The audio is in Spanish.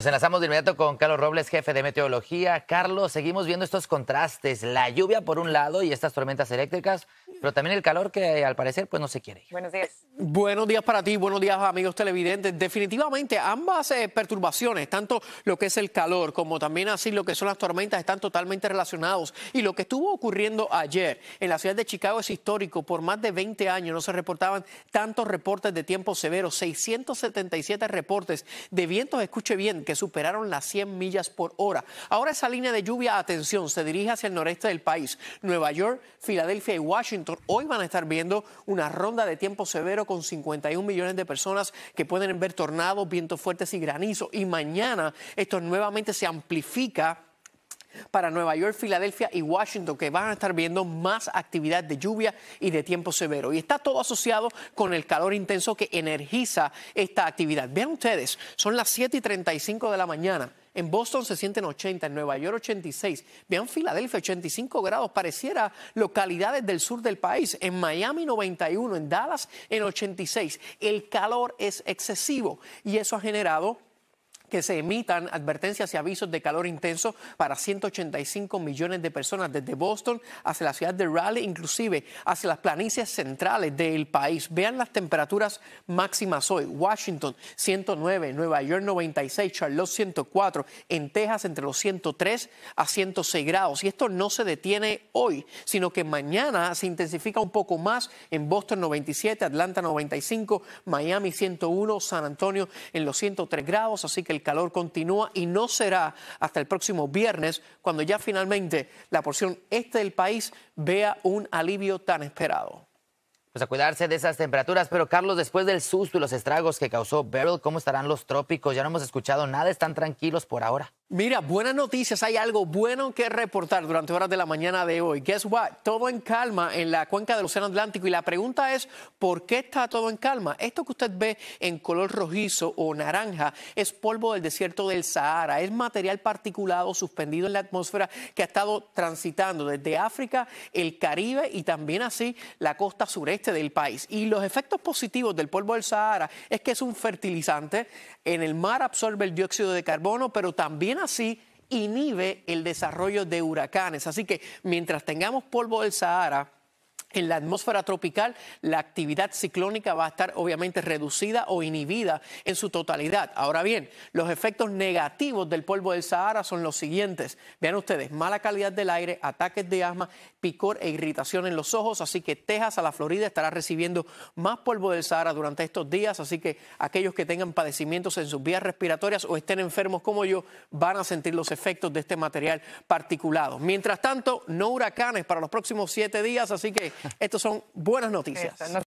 Nos enlazamos de inmediato con Carlos Robles, jefe de meteorología. Carlos, seguimos viendo estos contrastes, la lluvia por un lado y estas tormentas eléctricas, pero también el calor que al parecer pues no se quiere. Buenos días. Buenos días para ti, buenos días amigos televidentes. Definitivamente ambas eh, perturbaciones, tanto lo que es el calor como también así lo que son las tormentas, están totalmente relacionados. Y lo que estuvo ocurriendo ayer en la ciudad de Chicago es histórico. Por más de 20 años no se reportaban tantos reportes de tiempo severo, 677 reportes de vientos, escuche bien, que superaron las 100 millas por hora. Ahora esa línea de lluvia, atención, se dirige hacia el noreste del país. Nueva York, Filadelfia y Washington hoy van a estar viendo una ronda de tiempo severo con 51 millones de personas que pueden ver tornados, vientos fuertes y granizo. Y mañana esto nuevamente se amplifica para Nueva York, Filadelfia y Washington, que van a estar viendo más actividad de lluvia y de tiempo severo. Y está todo asociado con el calor intenso que energiza esta actividad. Vean ustedes, son las 7 y 35 de la mañana. En Boston se sienten 80, en Nueva York 86, vean Filadelfia 85 grados, pareciera localidades del sur del país, en Miami 91, en Dallas en 86. El calor es excesivo y eso ha generado que se emitan advertencias y avisos de calor intenso para 185 millones de personas desde Boston hacia la ciudad de Raleigh, inclusive hacia las planicies centrales del país. Vean las temperaturas máximas hoy. Washington 109, Nueva York 96, Charlotte 104, en Texas entre los 103 a 106 grados. Y esto no se detiene hoy, sino que mañana se intensifica un poco más en Boston 97, Atlanta 95, Miami 101, San Antonio en los 103 grados. Así que el el calor continúa y no será hasta el próximo viernes cuando ya finalmente la porción este del país vea un alivio tan esperado. Pues a cuidarse de esas temperaturas, pero Carlos, después del susto y los estragos que causó Beryl, ¿cómo estarán los trópicos? Ya no hemos escuchado nada, están tranquilos por ahora. Mira, buenas noticias. Hay algo bueno que reportar durante horas de la mañana de hoy. Guess what? Todo en calma en la cuenca del Océano Atlántico. Y la pregunta es: ¿por qué está todo en calma? Esto que usted ve en color rojizo o naranja es polvo del desierto del Sahara. Es material particulado suspendido en la atmósfera que ha estado transitando desde África, el Caribe y también así la costa sureste del país. Y los efectos positivos del polvo del Sahara es que es un fertilizante. En el mar absorbe el dióxido de carbono, pero también así inhibe el desarrollo de huracanes. Así que mientras tengamos polvo del Sahara, en la atmósfera tropical, la actividad ciclónica va a estar obviamente reducida o inhibida en su totalidad. Ahora bien, los efectos negativos del polvo del Sahara son los siguientes. Vean ustedes, mala calidad del aire, ataques de asma, picor e irritación en los ojos. Así que Texas a la Florida estará recibiendo más polvo del Sahara durante estos días. Así que aquellos que tengan padecimientos en sus vías respiratorias o estén enfermos como yo, van a sentir los efectos de este material particulado. Mientras tanto, no huracanes para los próximos siete días. Así que estas son buenas noticias.